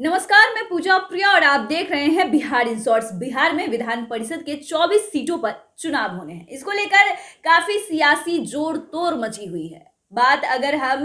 नमस्कार मैं पूजा प्रिया और आप देख रहे हैं बिहार रिजोर्ट बिहार में विधान परिषद के 24 सीटों पर चुनाव होने हैं इसको लेकर काफी सियासी जोर तोड़ मची हुई है बात अगर हम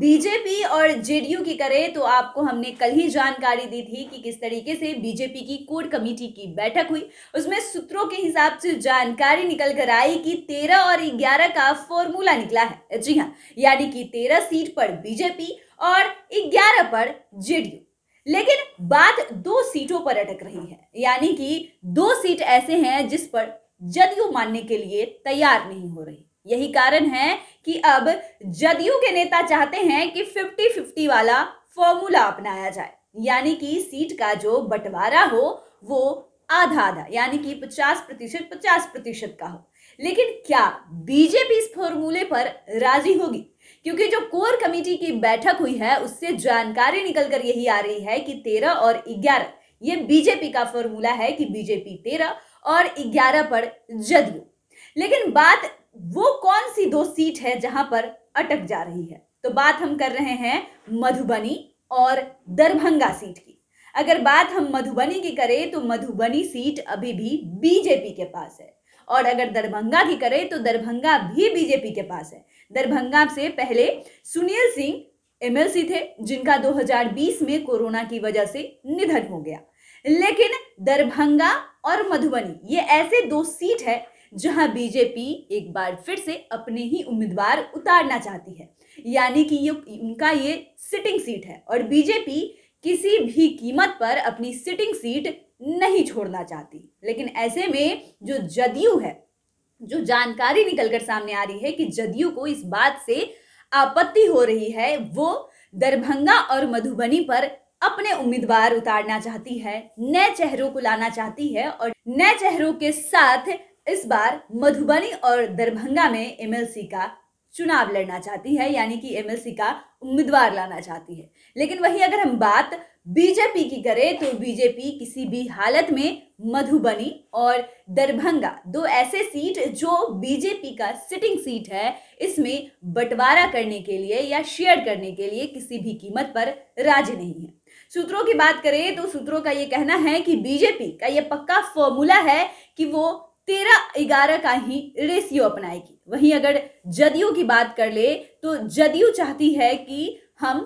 बीजेपी और जेडीयू की करें तो आपको हमने कल ही जानकारी दी थी कि किस तरीके से बीजेपी की कोर कमेटी की बैठक हुई उसमें सूत्रों के हिसाब से जानकारी निकल कर आई कि 13 और 11 का फॉर्मूला निकला है जी हाँ यानी कि 13 सीट पर बीजेपी और 11 पर जेडीयू लेकिन बात दो सीटों पर अटक रही है यानी कि दो सीट ऐसे हैं जिस पर जदयू मानने के लिए तैयार नहीं हो रही यही कारण है कि अब जदयू के नेता चाहते हैं कि 50-50 वाला फॉर्मूला अपनाया जाए यानी कि सीट का जो बंटवारा हो वो आधा आधा यानी कि 50 प्रतिशत पचास प्रतिशत का हो लेकिन क्या बीजेपी इस फॉर्मूले पर राजी होगी क्योंकि जो कोर कमेटी की बैठक हुई है उससे जानकारी निकलकर यही आ रही है कि तेरह और ग्यारह ये बीजेपी का फॉर्मूला है कि बीजेपी तेरह और ग्यारह पर जदयू लेकिन बात वो कौन सी दो सीट है जहां पर अटक जा रही है तो बात हम कर रहे हैं मधुबनी और दरभंगा सीट की अगर बात हम मधुबनी की करें तो मधुबनी सीट अभी भी बीजेपी के पास है और अगर दरभंगा की करें तो दरभंगा भी बीजेपी के पास है दरभंगा से पहले सुनील सिंह एमएलसी थे जिनका 2020 में कोरोना की वजह से निधन हो गया लेकिन दरभंगा और मधुबनी ये ऐसे दो सीट है जहां बीजेपी एक बार फिर से अपने ही उम्मीदवार उतारना चाहती है यानी कि ये उनका ये सिटिंग सीट है और बीजेपी किसी भी कीमत पर अपनी सिटिंग सीट नहीं छोड़ना चाहती लेकिन ऐसे में जो जदयू है जो जानकारी निकलकर सामने आ रही है कि जदयू को इस बात से आपत्ति हो रही है वो दरभंगा और मधुबनी पर अपने उम्मीदवार उतारना चाहती है नए चेहरों को लाना चाहती है और नए चेहरों के साथ इस बार मधुबनी और दरभंगा में एमएलसी का चुनाव लड़ना चाहती है यानी कि एमएलसी का उम्मीदवार लाना चाहती है लेकिन वही अगर हम बात बीजेपी की करें तो बीजेपी किसी भी हालत में मधुबनी और दरभंगा दो ऐसे सीट जो बीजेपी का सिटिंग सीट है इसमें बंटवारा करने के लिए या शेयर करने के लिए किसी भी कीमत पर राजी नहीं है सूत्रों की बात करें तो सूत्रों का ये कहना है कि बीजेपी का ये पक्का फॉर्मूला है कि वो तेरह ग्यारह का ही रेशियो अपनाएगी वहीं अगर जदयू की बात कर ले तो जदयू चाहती है कि हम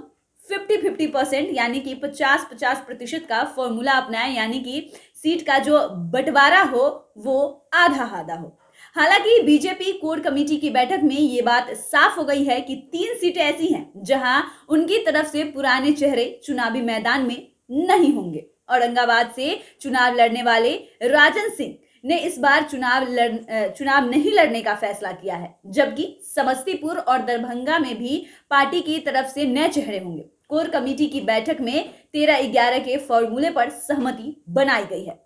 फिफ्टी फिफ्टी परसेंट यानी कि पचास पचास प्रतिशत का फॉर्मूला अपनाएं यानी कि सीट का जो बंटवारा हो वो आधा आधा हो हालांकि बीजेपी कोर कमेटी की बैठक में ये बात साफ हो गई है कि तीन सीटें ऐसी हैं जहां उनकी तरफ से पुराने चेहरे चुनावी मैदान में नहीं होंगे औरंगाबाद से चुनाव लड़ने वाले राजन सिंह ने इस बार चुनाव लड़ चुनाव नहीं लड़ने का फैसला किया है जबकि समस्तीपुर और दरभंगा में भी पार्टी की तरफ से नए चेहरे होंगे कोर कमेटी की बैठक में तेरह ग्यारह के फॉर्मूले पर सहमति बनाई गई है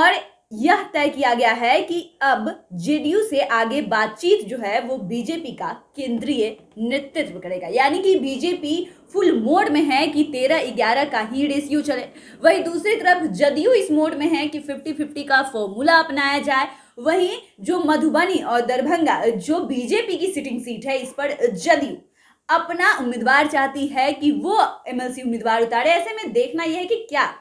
और यह तय किया गया है कि अब जेडीयू से आगे बातचीत जो है वो बीजेपी का केंद्रीय नेतृत्व करेगा यानी कि बीजेपी फुल मोड में है कि तेरह ग्यारह का ही रेशियो चले वही दूसरी तरफ जदयू इस मोड में है कि फिफ्टी फिफ्टी का फॉर्मूला अपनाया जाए वहीं जो मधुबनी और दरभंगा जो बीजेपी की सिटिंग सीट है इस पर जदयू अपना उम्मीदवार चाहती है कि वो एमएलसी उम्मीदवार उतारे ऐसे में देखना यह है कि क्या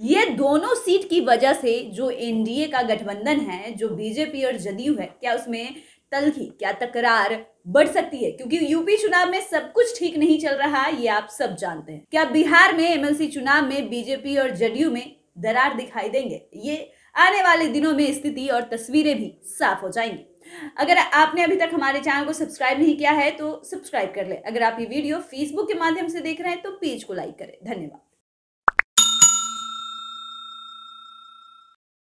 ये दोनों सीट की वजह से जो एनडीए का गठबंधन है जो बीजेपी और जदयू है क्या उसमें तलखी क्या तकरार बढ़ सकती है क्योंकि यूपी चुनाव में सब कुछ ठीक नहीं चल रहा ये आप सब जानते हैं क्या बिहार में एमएलसी चुनाव में बीजेपी और जदयू में दरार दिखाई देंगे ये आने वाले दिनों में स्थिति और तस्वीरें भी साफ हो जाएंगी अगर आपने अभी तक हमारे चैनल को सब्सक्राइब नहीं किया है तो सब्सक्राइब कर ले अगर आप ये वीडियो फेसबुक के माध्यम से देख रहे हैं तो पेज को लाइक करें धन्यवाद